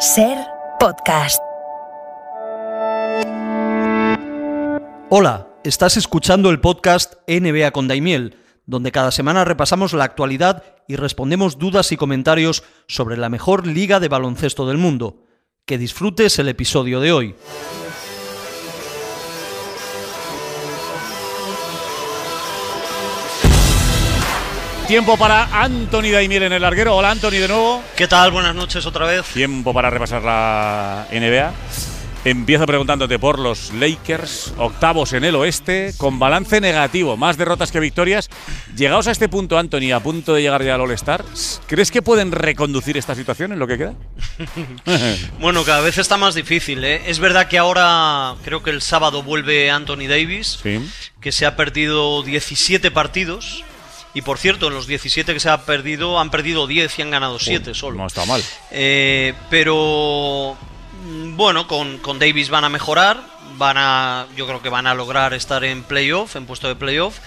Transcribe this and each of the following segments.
Ser podcast. Hola, estás escuchando el podcast NBA con Daimiel, donde cada semana repasamos la actualidad y respondemos dudas y comentarios sobre la mejor liga de baloncesto del mundo. Que disfrutes el episodio de hoy. Tiempo para Anthony Daimiel en el larguero. Hola Anthony de nuevo. ¿Qué tal? Buenas noches otra vez. Tiempo para repasar la NBA. Empiezo preguntándote por los Lakers, octavos en el oeste, con balance negativo, más derrotas que victorias. Llegados a este punto, Anthony, a punto de llegar ya al All-Star, ¿crees que pueden reconducir esta situación en lo que queda? bueno, cada vez está más difícil. ¿eh? Es verdad que ahora creo que el sábado vuelve Anthony Davis, que se ha perdido 17 partidos y por cierto, en los 17 que se ha perdido, han perdido 10 y han ganado 7 solo. No está mal. Eh, pero bueno, con, Davis van a mejorar, van a, yo creo que van a lograr estar en playoff, en puesto de playoff,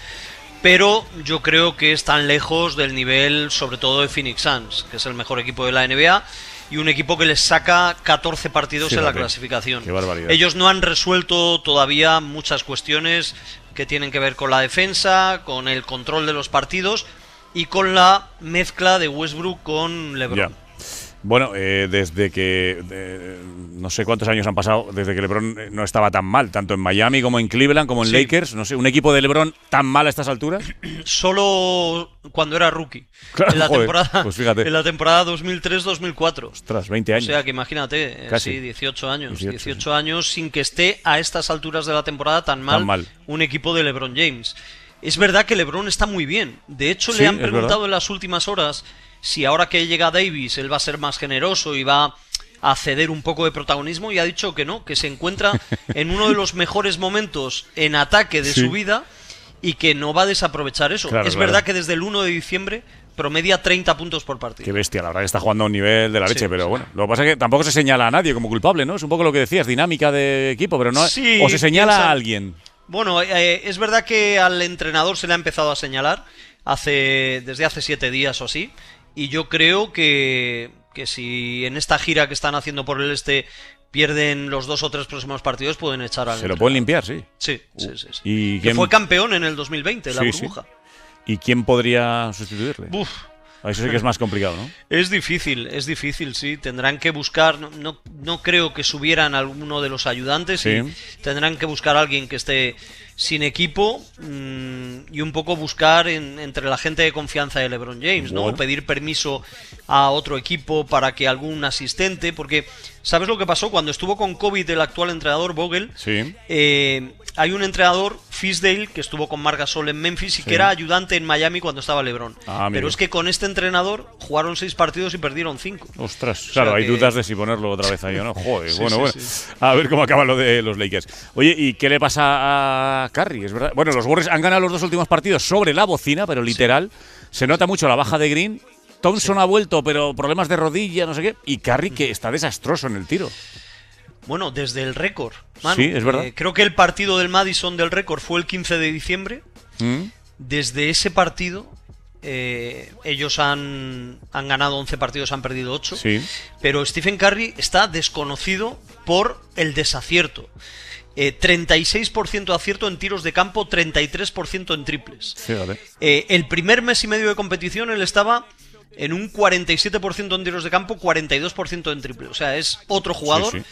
pero yo creo que están lejos del nivel, sobre todo de Phoenix Suns, que es el mejor equipo de la NBA y un equipo que les saca 14 partidos en la clasificación. Qué barbaridad. Ellos no han resuelto todavía muchas cuestiones que tienen que ver con la defensa, con el control de los partidos y con la mezcla de Westbrook con LeBron. Bueno, eh, desde que no sé cuántos años han pasado desde que LeBron eh, no estaba tan mal, tanto en Miami como en Cleveland como en Lakers, no sé, un equipo de LeBron tan mal a estas alturas. Solo cuando era rookie. Pues en, la temporada, en la temporada 2003-2004. Ostras, 20 años. O sea, que imagínate, eh, Casi. sí, 18 años, 18, años sin que esté a estas alturas de la temporada tan mal, un equipo de LeBron James. Es verdad que LeBron está muy bien. De hecho, le han preguntado en las últimas horas si ahora que llega Davis él va a ser más generoso y va a ceder un poco de protagonismo y ha dicho que no, que se encuentra en uno de los mejores momentos en ataque de su vida y que no va a desaprovechar eso. es verdad que desde el 1 de diciembre promedia 30 puntos por partido. Qué bestia, la verdad que está jugando a un nivel de la leche, pero bueno, lo que pasa es que tampoco se señala a nadie como culpable, ¿no? Es un poco lo que decías, dinámica de equipo, pero no o se señala a alguien. Bueno, eh, es verdad que al entrenador se le ha empezado a señalar hace desde hace siete días o así y yo creo que, si en esta gira que están haciendo por el este pierden los dos o tres próximos partidos, pueden echar al. Se lo pueden limpiar, sí. Sí, uh. sí, sí. ¿Y que fue campeón en el 2020, la burbuja. ¿Y quién podría sustituirle? Uf, eso sí que es más complicado, ¿no? Es difícil, es difícil, sí. Tendrán que buscar, no, no, creo que subieran alguno de los ayudantes, tendrán que buscar a alguien que esté sin equipo mm, y un poco buscar entre la gente de confianza de LeBron James, ¿no? ¿no? Pedir permiso a otro equipo para que algún asistente, porque ¿sabes lo que pasó? Cuando estuvo con COVID el actual entrenador Vogel, sí. Eh, hay un entrenador Fisdale, que estuvo con Marc Gasol en Memphis y que era ayudante en Miami cuando estaba LeBron. Ah, pero es que con este entrenador jugaron seis partidos y perdieron cinco. Ostras, claro, hay dudas de si ponerlo otra vez ahí o no. Joder, bueno, bueno. A ver cómo acaba lo de los Lakers. Oye, ¿y qué le pasa a Curry? Es verdad. Bueno, los Warriors han ganado los dos últimos partidos sobre la bocina, pero literal. Se nota mucho la baja de Green Thompson ha vuelto, pero problemas de rodilla, no sé qué. Y Curry, que está desastroso en el tiro. Bueno, desde el récord. sí, es verdad. Eh, creo que el partido del Madison del récord fue el 15 de diciembre. Mm. Desde ese partido, eh, ellos han, han, ganado 11 partidos, han perdido 8. Pero Stephen Curry está desconocido por el desacierto. 36% eh, de acierto en tiros de campo, 33% en triples. Sí, vale. el primer mes y medio de competición él estaba en un 47% en tiros de campo, 42% en triple. O sea, es otro jugador,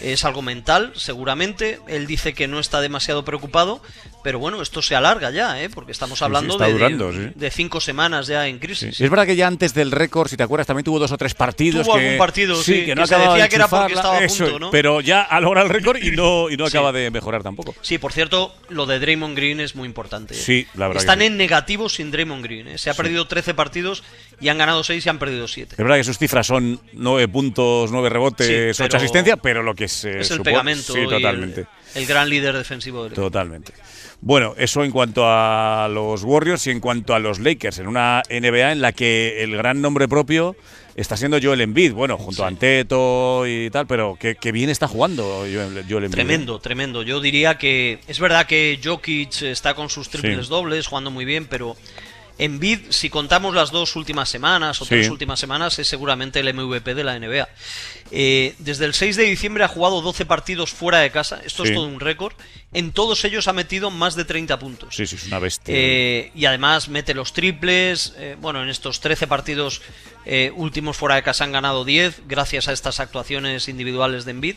es algo mental, seguramente. Él dice que no está demasiado preocupado, pero bueno, esto se alarga ya, ¿eh? porque estamos hablando de, cinco semanas ya en crisis. Es verdad que ya antes del récord, si te acuerdas, también tuvo dos o tres partidos. Tuvo algún partido, que, no decía que era estaba a Pero ya ha logrado el récord y no, y no acaba de mejorar tampoco. Sí, por cierto, lo de Draymond Green es muy importante. ¿eh? Están en negativo sin Draymond Green. ¿eh? Se ha perdido 13 partidos y han ganado ganado 6 y han perdido 7. Es verdad que sus cifras son 9 puntos, 9 rebotes, 8 asistencias, pero lo que se eh, es el pegamento sí, totalmente. El, gran líder defensivo Totalmente. Bueno, eso en cuanto a los Warriors y en cuanto a los Lakers, en una NBA en la que el gran nombre propio está siendo Joel Embiid, bueno, junto a Anteto y tal, pero que, bien está jugando Joel, Embiid. ¿eh? Tremendo, tremendo. Yo diría que es verdad que Jokic está con sus triples dobles, jugando muy bien, pero en bid, si contamos las dos últimas semanas o tres últimas semanas, es seguramente el MVP de la NBA. Eh, desde el 6 de diciembre ha jugado 12 partidos fuera de casa, esto es todo un récord, en todos ellos ha metido más de 30 puntos. Sí, sí, es una bestia. Eh, y además mete los triples. Eh, bueno, en estos 13 partidos eh, últimos fuera de casa han ganado 10 gracias a estas actuaciones individuales de Envid.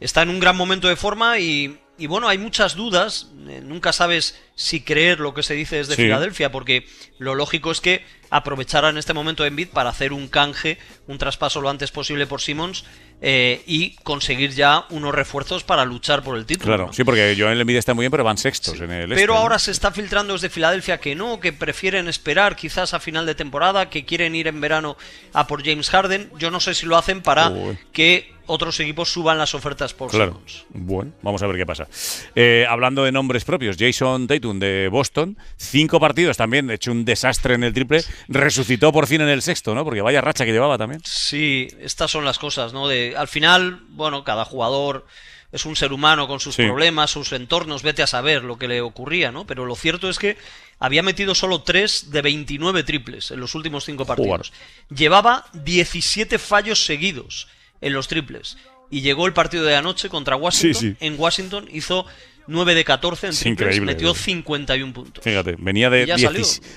Está en un gran momento de forma y, bueno, hay muchas dudas. nunca sabes si creer lo que se dice desde Filadelfia, porque lo lógico es que en este momento de para hacer un canje, un traspaso lo antes posible por Simmons eh, y conseguir ya unos refuerzos para luchar por el título. Claro, sí, porque Joan Lemide está muy bien, pero van sextos en el. Pero este, ahora se está filtrando desde Filadelfia que no, que prefieren esperar quizás a final de temporada, que quieren ir en verano a por James Harden. Yo no sé si lo hacen para que otros equipos suban las ofertas por claro. Bueno, vamos a ver qué pasa. Eh, hablando de nombres propios, Jason Tatum de Boston, cinco partidos también, de hecho un desastre en el triple, resucitó por fin en el sexto, ¿no? Porque vaya racha que llevaba también. Sí, estas son las cosas, ¿no? De, al final, bueno, cada jugador es un ser humano con sus problemas, sus entornos, vete a saber lo que le ocurría, ¿no? Pero lo cierto es que había metido solo tres de 29 triples en los últimos cinco partidos. Llevaba 17 fallos seguidos en los triples. Y llegó el partido de anoche contra Washington. En Washington hizo 9 de 14 en triples, increíble, metió 51 eh. puntos. Fíjate, venía de,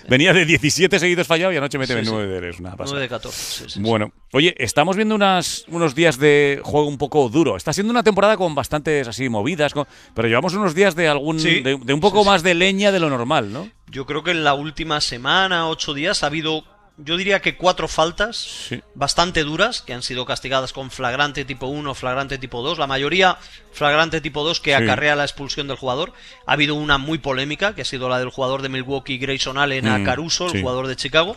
venía de 17 seguidos fallados y anoche mete 9 de 9 de 14. Sí, bueno, oye, estamos viendo unas, unos días de juego un poco duro. Está siendo una temporada con bastantes así movidas, pero llevamos unos días de algún de, de, un poco más de leña de lo normal, ¿no? Yo creo que en la última semana, ocho días, ha habido yo diría que cuatro faltas bastante duras, que han sido castigadas con flagrante tipo 1, flagrante tipo 2, la mayoría flagrante tipo 2 que acarrea la expulsión del jugador. Ha habido una muy polémica, que ha sido la del jugador de Milwaukee, Grayson Allen, mm, a Caruso, el jugador de Chicago,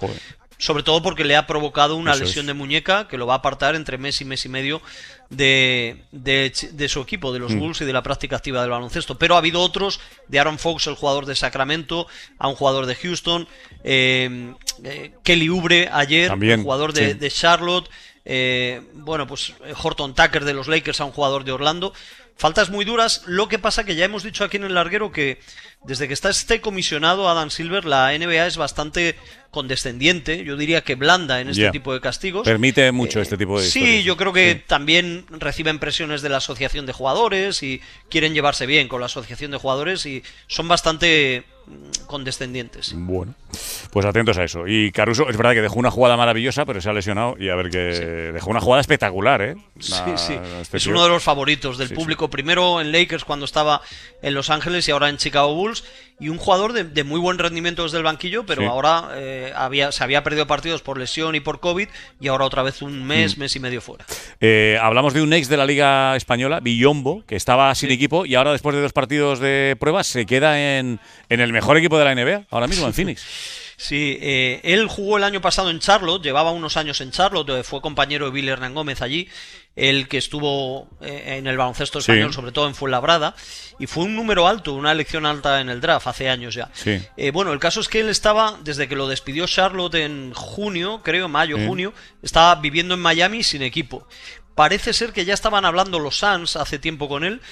sobre todo porque le ha provocado una lesión de muñeca que lo va a apartar entre mes y mes y medio de, de, su equipo, de los mm. Bulls y de la práctica activa del baloncesto. Pero ha habido otros, de Aaron Fox, el jugador de Sacramento, a un jugador de Houston, eh, eh, Kelly Ubre ayer, jugador de, Charlotte, eh, bueno, pues Horton Tucker de los Lakers a un jugador de Orlando. Faltas muy duras, lo que pasa que ya hemos dicho aquí en el larguero que desde que está este comisionado Adam Silver, la NBA es bastante condescendiente, yo diría que blanda en este tipo de castigos. Permite eh, mucho este tipo de Sí, yo creo que también reciben presiones de la asociación de jugadores y quieren llevarse bien con la asociación de jugadores y son bastante mm, condescendientes. Bueno, pues atentos a eso. Y Caruso, es verdad que dejó una jugada maravillosa, pero se ha lesionado y a ver qué... dejó una jugada espectacular, ¿eh? sí, sí. Este es uno de los favoritos del público. Primero en Lakers cuando estaba en Los Ángeles y ahora en Chicago Bulls. Y un jugador de, muy buen rendimiento desde el banquillo, pero ahora eh, se había perdido partidos por lesión y por COVID y ahora otra vez un mes, mm. mes y medio fuera. Eh, hablamos de un ex de la Liga Española, Villombo, que estaba sin equipo y ahora después de dos partidos de pruebas se queda en, en el mejor equipo de la NBA, ahora mismo en Phoenix. Sí, eh, él jugó el año pasado en Charlotte, llevaba unos años en Charlotte, eh, fue compañero de Bill Hernán Gómez allí, el que estuvo eh, en el baloncesto español, sobre todo en Fuenlabrada, y fue un número alto, una elección alta en el draft hace años ya. bueno, el caso es que él estaba, desde que lo despidió Charlotte en junio, creo, mayo, junio, estaba viviendo en Miami sin equipo. Parece ser que ya estaban hablando los Suns hace tiempo con él.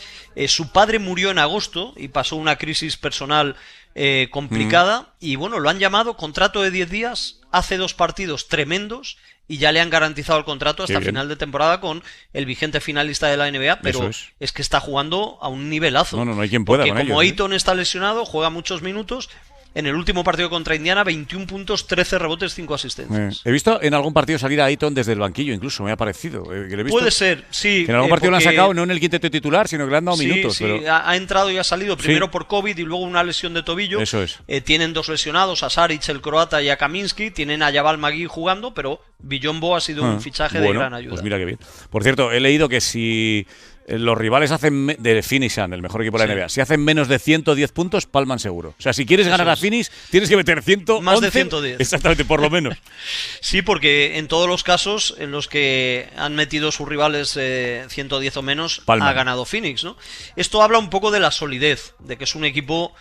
su padre murió en agosto y pasó una crisis personal eh, complicada. Y bueno, lo han llamado contrato de 10 días, hace dos partidos tremendos y ya le han garantizado el contrato hasta final de temporada con el vigente finalista de la NBA, pero es. que está jugando a un nivelazo. No, no, no hay quien pueda. como ¿eh? está lesionado, juega muchos minutos, en el último partido contra Indiana, 21 puntos, 13 rebotes, 5 asistencias. Eh, he visto en algún partido salir a Ayton desde el banquillo, incluso me ha parecido. Eh, Puede ser, sí. en algún eh, partido lo han sacado, no en el quinteto titular, sino que le han dado minutos. Sí, ha, entrado y ha salido, primero por COVID y luego una lesión de tobillo. Eso es. tienen dos lesionados, a Saric, el croata, y a Kaminsky. Tienen a Yabal Magui jugando, pero billombo ha sido un ah, fichaje de gran ayuda. Pues mira qué bien. Por cierto, he leído que si eh, los rivales hacen de Finishan, el mejor equipo de la NBA. Si hacen menos de 110 puntos, palman seguro. O sea, si quieres ganar a Phoenix, tienes que meter 111. Más de 110. Exactamente, por lo menos. sí, porque en todos los casos en los que han metido sus rivales 110 eh, o menos, ha ganado Phoenix, ¿no? Esto habla un poco de la solidez, de que es un equipo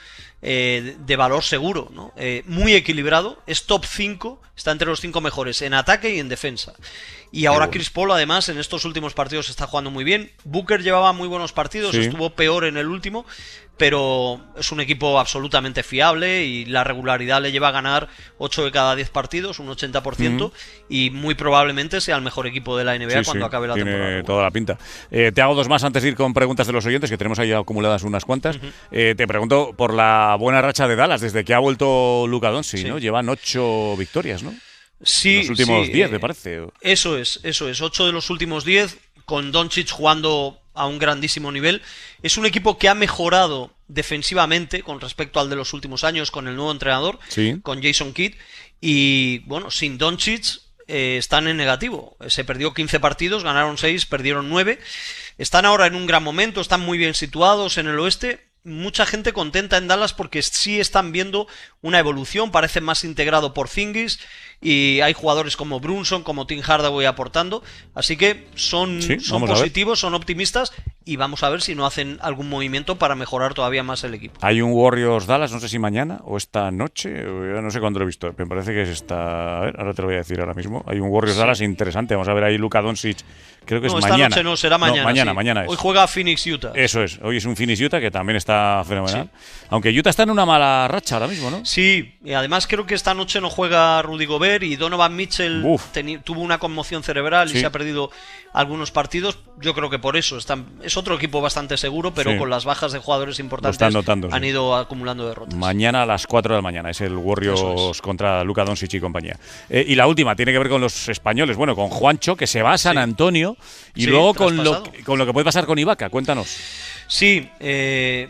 eh, de valor seguro, eh, muy equilibrado, es top 5, está entre los 5 mejores en ataque y en defensa. Y ahora Chris Paul, además, en estos últimos partidos está jugando muy bien. Booker llevaba muy buenos partidos, estuvo peor en el último, pero es un equipo absolutamente fiable y la regularidad le lleva a ganar 8 de cada 10 partidos, un 80%, y muy probablemente sea el mejor equipo de la NBA cuando acabe la tiene temporada. Toda la pinta. Eh, te hago dos más antes de ir con preguntas de los oyentes, que tenemos ahí acumuladas unas cuantas. Eh, te pregunto por la buena racha de Dallas, desde que ha vuelto Luca Doncic, ¿no? Llevan 8 victorias, ¿no? Sí, En los últimos 10, me eh, parece. Eso es, eso es. 8 de los últimos 10, con Doncic jugando a un grandísimo nivel. Es un equipo que ha mejorado defensivamente con respecto al de los últimos años con el nuevo entrenador, con Jason Kidd. Y bueno, sin Doncic eh, están en negativo. Eh, se perdió 15 partidos, ganaron 6, perdieron 9. Están ahora en un gran momento, están muy bien situados en el oeste mucha gente contenta en Dallas porque sí están viendo una evolución, parece más integrado por Zingis y hay jugadores como Brunson, como Tim Hardaway aportando, así que son, son positivos, son optimistas y vamos a ver si no hacen algún movimiento para mejorar todavía más el equipo. Hay un Warriors Dallas, no sé si mañana o esta noche, no sé cuándo lo he visto, me parece que es esta, a ver, ahora te lo voy a decir ahora mismo. Hay un Warriors Dallas interesante, vamos a ver ahí Luka Doncic, creo que no, es esta mañana. Noche no, será mañana. mañana, mañana es. Hoy juega Phoenix Utah. Eso es, hoy es un Phoenix Utah que también está fenomenal. Aunque Utah está en una mala racha ahora mismo, ¿no? Sí, y además creo que esta noche no juega Rudy Gobert y Donovan Mitchell tuvo una conmoción cerebral y se ha perdido algunos partidos. Yo creo que por eso están otro equipo bastante seguro, pero con las bajas de jugadores importantes han ido acumulando derrotas. Mañana a las 4 de la mañana es el Warriors contra Luca Doncic y compañía. Eh, y la última tiene que ver con los españoles, bueno, con Juancho, que se va a San Antonio, y luego con lo, que puede pasar con Ibaka. Cuéntanos. Sí, eh,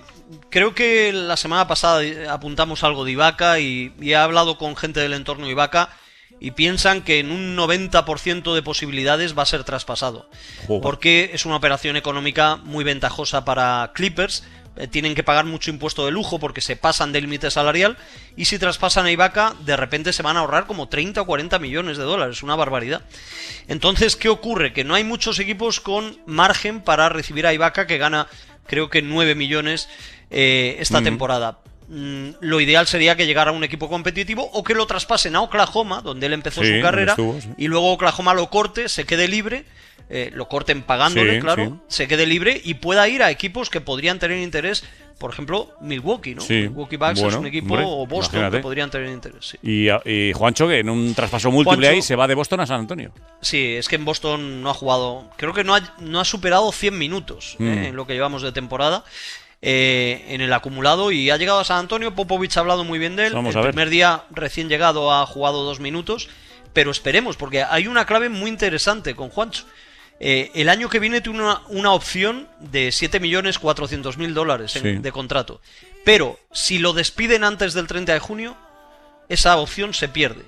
creo que la semana pasada eh, apuntamos algo de Ibaka y, he hablado con gente del entorno de Ibaka y piensan que en un 90% de posibilidades va a ser traspasado. Porque es una operación económica muy ventajosa para Clippers. Eh, tienen que pagar mucho impuesto de lujo porque se pasan del límite salarial. Y si traspasan a Ibaka, de repente se van a ahorrar como 30 o 40 millones de dólares. Una barbaridad. Entonces, ¿qué ocurre? Que no hay muchos equipos con margen para recibir a Ibaka que gana creo que 9 millones eh, esta temporada. Mm, lo ideal sería que llegara a un equipo competitivo o que lo traspasen a Oklahoma, donde él empezó su carrera, y luego Oklahoma lo corte, se quede libre, eh, lo corten pagándole, claro, se quede libre y pueda ir a equipos que podrían tener interés por ejemplo, Milwaukee, ¿no? Milwaukee Bucks es un equipo, o Boston, que podrían tener interés. Ah, y, Juancho, que en un traspaso múltiple ahí se va de Boston a San Antonio. Sí, es que en Boston no ha jugado, creo que no ha, no ha superado 100 minutos mm. eh, en lo que llevamos de temporada. Eh, en el acumulado y ha llegado a San Antonio. Popovich ha hablado muy bien de él. el primer día recién llegado ha jugado dos minutos, pero esperemos, porque hay una clave muy interesante con Juancho. Eh, el año que viene tiene una, opción de 7.400.000 dólares de contrato. Pero si lo despiden antes del 30 de junio, esa opción se pierde.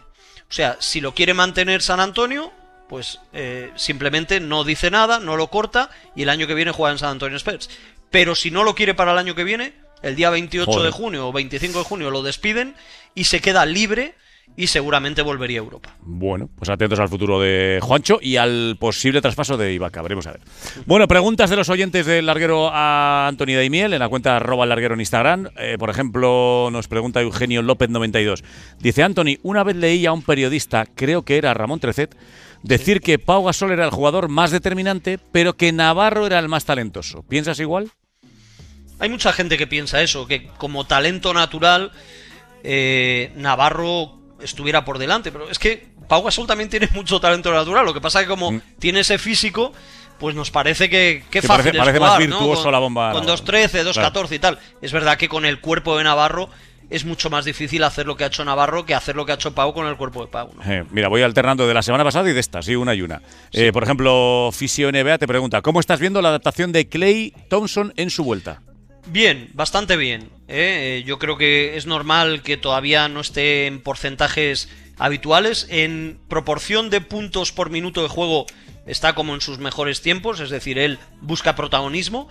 O sea, si lo quiere mantener San Antonio, pues eh, simplemente no dice nada, no lo corta y el año que viene juega en San Antonio Spurs pero si no lo quiere para el año que viene, el día 28 de junio o 25 de junio lo despiden y se queda libre y seguramente volvería a Europa. Bueno, pues atentos al futuro de Juancho y al posible traspaso de Ibaka. Veremos a ver. Bueno, preguntas de los oyentes del larguero a Antonio Daimiel en la cuenta arroba larguero en Instagram. Eh, por ejemplo, nos pregunta Eugenio López92. Dice Anthony, una vez leí a un periodista, creo que era Ramón Trecet, decir que Pau Gasol era el jugador más determinante, pero que Navarro era el más talentoso. ¿Piensas igual? Hay mucha gente que piensa eso, que como talento natural eh, Navarro estuviera por delante, pero es que Pau Gasol también tiene mucho talento natural, lo que pasa es que como mm. tiene ese físico, pues nos parece que, que fácil parece, más virtuoso la bomba. Con 2.13, 2.14 y tal. Es verdad que con el cuerpo de Navarro es mucho más difícil hacer lo que ha hecho Navarro que hacer lo que ha hecho Pau con el cuerpo de Pau. Eh, mira, voy alternando de la semana pasada y de esta, sí, una y una. Eh, por ejemplo, Fisio NBA te pregunta, ¿cómo estás viendo la adaptación de Clay Thompson en su vuelta? Bien, bastante bien. ¿eh? Eh, yo creo que es normal que todavía no esté en porcentajes habituales. En proporción de puntos por minuto de juego está como en sus mejores tiempos, es decir, él busca protagonismo.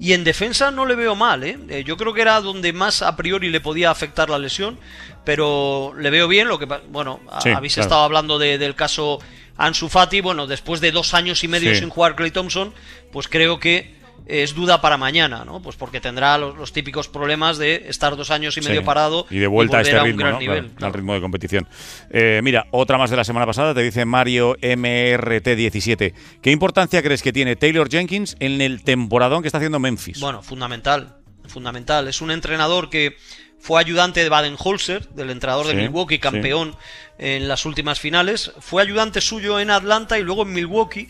Y en defensa no le veo mal, ¿eh? Yo creo que era donde más a priori le podía afectar la lesión, pero le veo bien. Lo que bueno, habéis estado hablando del caso Ansu Fati. Bueno, después de dos años y medio sin jugar Clay Thompson, pues creo que es duda para mañana, ¿no? Pues porque tendrá los, típicos problemas de estar dos años y medio parado y de vuelta a este ritmo, al ritmo de competición. Eh, mira, otra más de la semana pasada te dice Mario MRT17. ¿Qué importancia crees que tiene Taylor Jenkins en el temporadón que está haciendo Memphis? Bueno, fundamental, fundamental. Es un entrenador que fue ayudante de Baden-Holzer, del entrenador de Milwaukee, campeón en las últimas finales. Fue ayudante suyo en Atlanta y luego en Milwaukee.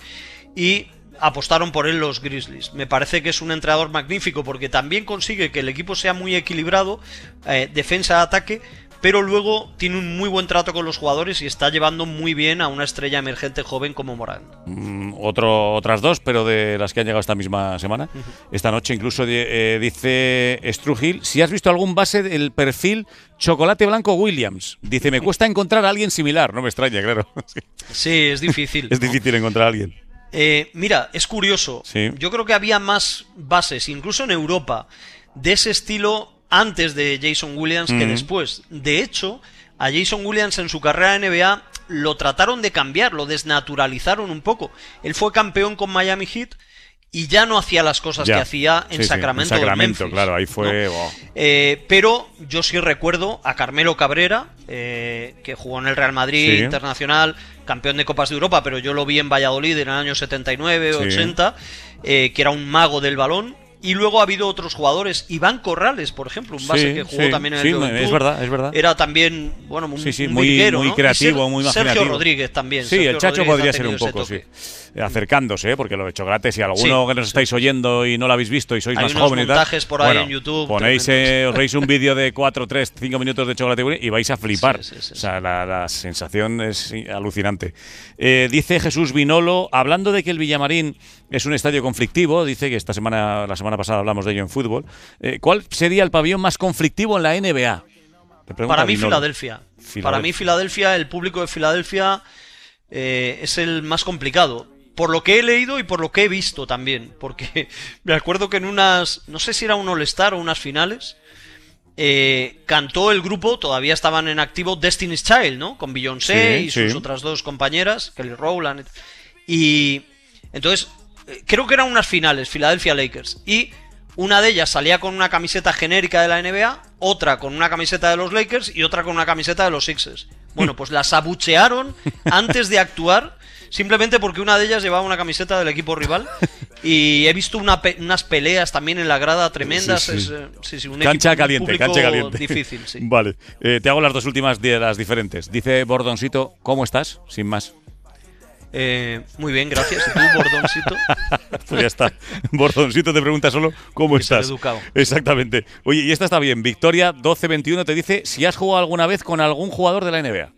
Y apostaron por él los Grizzlies. Me parece que es un entrenador magnífico porque también consigue que el equipo sea muy equilibrado, eh, defensa-ataque, pero luego tiene un muy buen trato con los jugadores y está llevando muy bien a una estrella emergente joven como Morán. Mm, otro, otras dos, pero de las que han llegado esta misma semana. Esta noche incluso eh, dice Strugil, si has visto algún base del perfil Chocolate Blanco Williams. Dice, me cuesta encontrar a alguien similar. No me extraña, claro. sí, es difícil. es difícil encontrar a alguien. Eh, mira, es curioso. Yo creo que había más bases, incluso en Europa, de ese estilo antes de Jason Williams que mm. después. De hecho, a Jason Williams en su carrera en NBA lo trataron de cambiar, lo desnaturalizaron un poco. Él fue campeón con Miami Heat y ya no hacía las cosas que hacía en Sacramento. en Sacramento, claro, ahí fue. Eh, pero yo sí recuerdo a Carmelo Cabrera, eh, que jugó en el Real Madrid Internacional, campeón de Copas de Europa, pero yo lo vi en Valladolid en el año 79, 80, eh, que era un mago del balón. Y luego ha habido otros jugadores, Iván Corrales, por ejemplo, un base que jugó también en el Juventud. Es verdad, es verdad. Era también, bueno, muy, creativo, muy Sergio Rodríguez también. Sí, el Chacho podría ser un poco, sí. Eh, acercándose, eh, porque lo he hecho gratis si alguno que nos estáis oyendo y no lo habéis visto y sois más jóvenes. montajes por ahí en YouTube. Ponéis, eh, os veis un vídeo de 4, 3, 5 minutos de Chocolate y vais a flipar. o sea, la, sensación es alucinante. dice Jesús Vinolo, hablando de que el Villamarín es un estadio conflictivo, dice que esta semana, la semana pasada hablamos de ello en fútbol. ¿Cuál sería el pabellón más conflictivo en la NBA? Para mí, Filadelfia. Para mí, Filadelfia, el público de Filadelfia es el más complicado por lo que he leído y por lo que he visto también, porque me acuerdo que en unas, no sé si era un All-Star o unas finales, eh, cantó el grupo, todavía estaban en activo, Destiny's Child, ¿no? Con Beyoncé y sus otras dos compañeras, Kelly Rowland. Y entonces, eh, creo que eran unas finales, Philadelphia Lakers. Y una de ellas salía con una camiseta genérica de la NBA, otra con una camiseta de los Lakers y otra con una camiseta de los Sixers. Bueno, pues las abuchearon antes de actuar simplemente porque una de ellas llevaba una camiseta del equipo rival y he visto unas peleas también en la grada tremendas. cancha caliente, caliente. Difícil, Vale, eh, te hago las dos últimas de las diferentes. Dice Bordoncito, ¿cómo estás? Sin más. Eh, muy bien, gracias. ¿Y tú, Bordoncito? pues ya está. Bordoncito te pregunta solo cómo estás. Exactamente. Oye, y esta está bien. Victoria 1221 te dice si has jugado alguna vez con algún jugador de la NBA.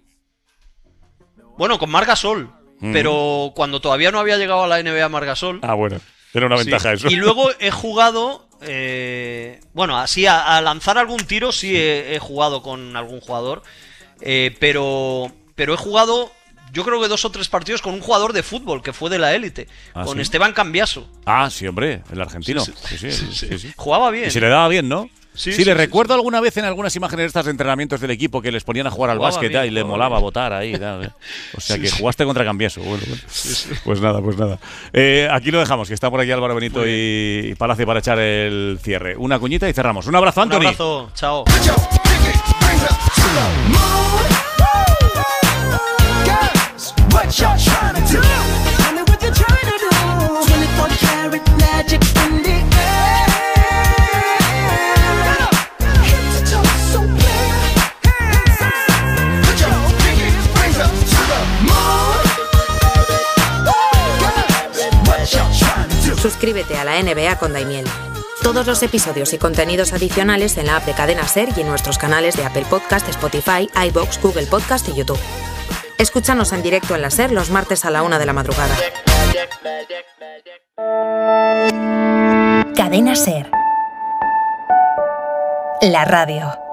Bueno, con Marga Sol. Pero cuando todavía no había llegado a la NBA Margasol. Ah, bueno. Era una ventaja eso. Y luego he jugado. Eh, bueno, así a, lanzar algún tiro sí he, jugado con algún jugador. Eh, pero, pero he jugado yo creo que dos o tres partidos con un jugador de fútbol que fue de la élite, ¿Ah, con Esteban Cambiaso. Ah, sí, hombre, el argentino. Sí, sí, Jugaba bien. Y se le daba bien, ¿no? Sí, le recuerdo alguna vez en algunas imágenes de estas entrenamientos del equipo que les ponían a jugar al básquet y le molaba votar ahí. O sea que jugaste contra Cambieso. Pues nada, pues nada. aquí lo dejamos, que está por aquí Álvaro Benito y Palacio para echar el cierre. Una cuñita y cerramos. Un abrazo, Anthony. Un abrazo, chao. Suscríbete a la NBA con Daimiel. Todos los episodios y contenidos adicionales en la app de Cadena Ser y en nuestros canales de Apple Podcast, Spotify, iBox, Google Podcast y YouTube. Escúchanos en directo en la Ser los martes a la una de la madrugada. Cadena Ser. La radio.